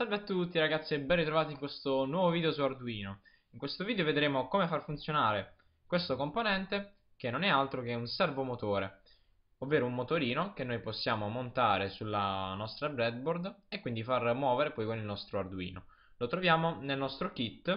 Salve a tutti ragazzi e ben ritrovati in questo nuovo video su Arduino. In questo video vedremo come far funzionare questo componente che non è altro che un servomotore, ovvero un motorino che noi possiamo montare sulla nostra breadboard e quindi far muovere poi con il nostro Arduino. Lo troviamo nel nostro kit,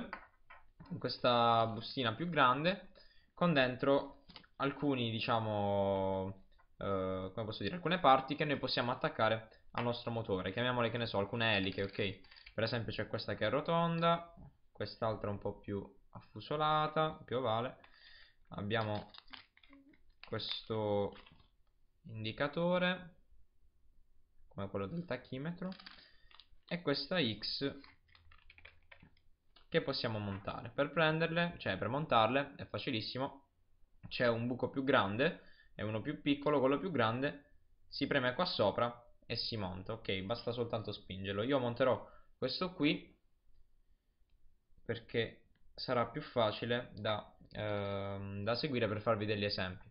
in questa bustina più grande, con dentro alcuni, diciamo, eh, come posso dire, alcune parti che noi possiamo attaccare al nostro motore. Chiamiamole, che ne so, alcune eliche, ok? Per esempio c'è questa che è rotonda, quest'altra un po' più affusolata, più ovale. Abbiamo questo indicatore, come quello del tachimetro, e questa X che possiamo montare. Per prenderle, cioè per montarle, è facilissimo, c'è un buco più grande e uno più piccolo, quello più grande si preme qua sopra e si monta ok basta soltanto spingerlo io monterò questo qui perché sarà più facile da, eh, da seguire per farvi degli esempi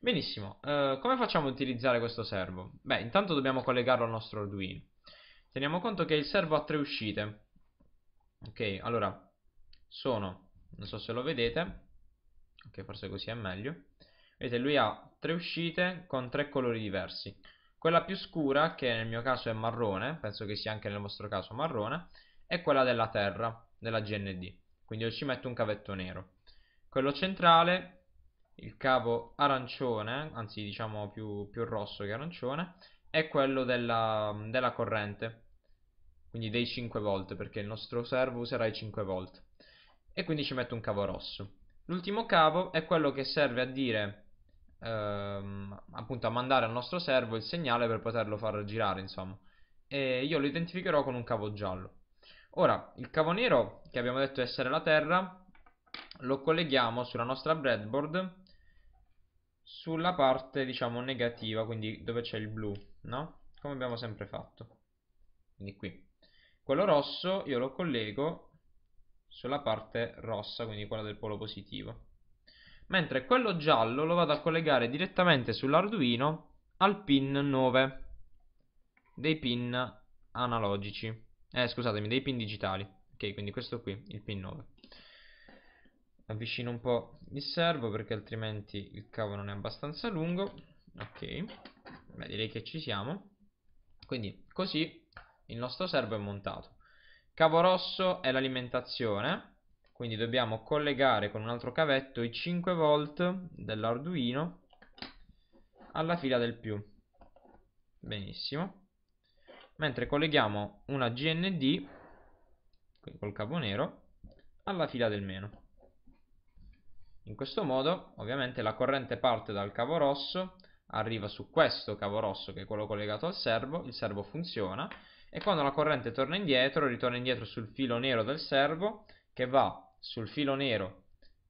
benissimo eh, come facciamo a utilizzare questo servo? beh intanto dobbiamo collegarlo al nostro Arduino teniamo conto che il servo ha tre uscite ok allora sono non so se lo vedete ok forse così è meglio vedete lui ha tre uscite con tre colori diversi quella più scura, che nel mio caso è marrone, penso che sia anche nel vostro caso marrone, è quella della terra, della GND. Quindi io ci metto un cavetto nero. Quello centrale, il cavo arancione, anzi diciamo più, più rosso che arancione, è quello della, della corrente, quindi dei 5 volt, perché il nostro servo userà i 5 volt. E quindi ci metto un cavo rosso. L'ultimo cavo è quello che serve a dire ehm, appunto a mandare al nostro servo il segnale per poterlo far girare, insomma. E io lo identificherò con un cavo giallo. Ora, il cavo nero, che abbiamo detto essere la Terra, lo colleghiamo sulla nostra breadboard sulla parte, diciamo, negativa, quindi dove c'è il blu, no? Come abbiamo sempre fatto. Quindi qui. Quello rosso io lo collego sulla parte rossa, quindi quella del polo positivo mentre quello giallo lo vado a collegare direttamente sull'Arduino al pin 9 dei pin analogici. Eh, scusatemi, dei pin digitali. Ok, quindi questo qui, il pin 9. Avvicino un po' il servo perché altrimenti il cavo non è abbastanza lungo. Ok, beh direi che ci siamo. Quindi così il nostro servo è montato. Cavo rosso è l'alimentazione quindi dobbiamo collegare con un altro cavetto i 5 volt dell'arduino alla fila del più benissimo mentre colleghiamo una GND col cavo nero alla fila del meno in questo modo ovviamente la corrente parte dal cavo rosso arriva su questo cavo rosso che è quello collegato al servo il servo funziona e quando la corrente torna indietro ritorna indietro sul filo nero del servo che va sul filo nero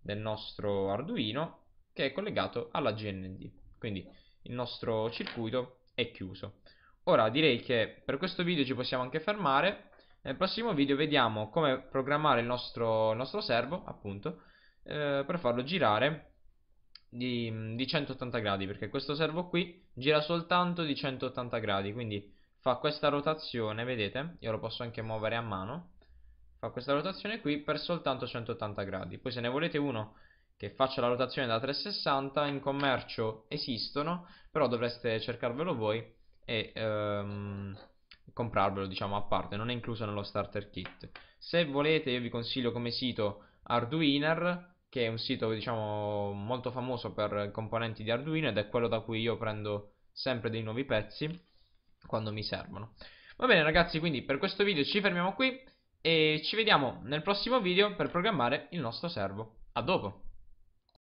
del nostro Arduino che è collegato alla GND. Quindi il nostro circuito è chiuso. Ora direi che per questo video ci possiamo anche fermare. Nel prossimo video vediamo come programmare il nostro, il nostro servo, appunto, eh, per farlo girare di, di 180 gradi, perché questo servo qui gira soltanto di 180 gradi, quindi fa questa rotazione, vedete? Io lo posso anche muovere a mano, fa questa rotazione qui per soltanto 180 gradi. Poi se ne volete uno che faccia la rotazione da 360, in commercio esistono, però dovreste cercarvelo voi e ehm, comprarvelo diciamo a parte, non è incluso nello starter kit. Se volete io vi consiglio come sito Arduiner, che è un sito diciamo molto famoso per componenti di Arduino ed è quello da cui io prendo sempre dei nuovi pezzi quando mi servono. Va bene ragazzi, quindi per questo video ci fermiamo qui e ci vediamo nel prossimo video per programmare il nostro servo. A dopo!